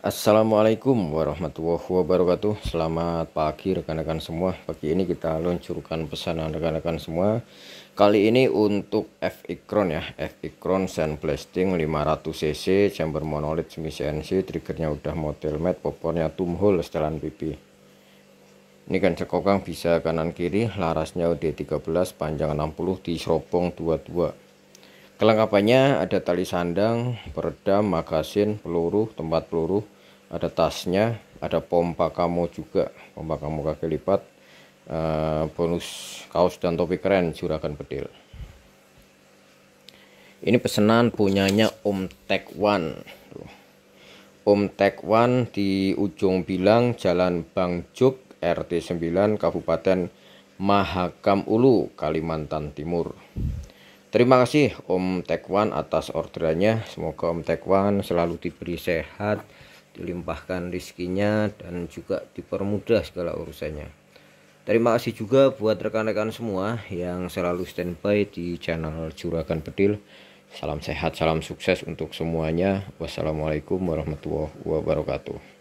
Assalamualaikum warahmatullahi wabarakatuh Selamat pagi rekan-rekan semua Pagi ini kita luncurkan pesanan rekan-rekan semua Kali ini untuk F-Ikron ya F-Ikron Sand Blasting 500cc Chamber monolith semi CNC Triggernya udah model mat Popornya tumhole setelan pipi Ini kan cekokang bisa kanan kiri Larasnya UD13 panjang 60 seropong 22 Kelengkapannya ada tali sandang, peredam, magasin, peluru, tempat peluru, ada tasnya, ada pompa kamu juga, pompa kamu kaki lipat, eh, bonus kaos dan topi keren juragan bedil. Ini pesanan punyanya Om Tekwan. Om Tekwan di ujung bilang Jalan Bangjuk RT 9 Kabupaten Mahakam Ulu Kalimantan Timur. Terima kasih Om Tekwan atas orderannya. Semoga Om Tekwan selalu diberi sehat, dilimpahkan rizkinya, dan juga dipermudah segala urusannya. Terima kasih juga buat rekan-rekan semua yang selalu standby di channel Juragan Bedil. Salam sehat, salam sukses untuk semuanya. Wassalamualaikum warahmatullahi wabarakatuh.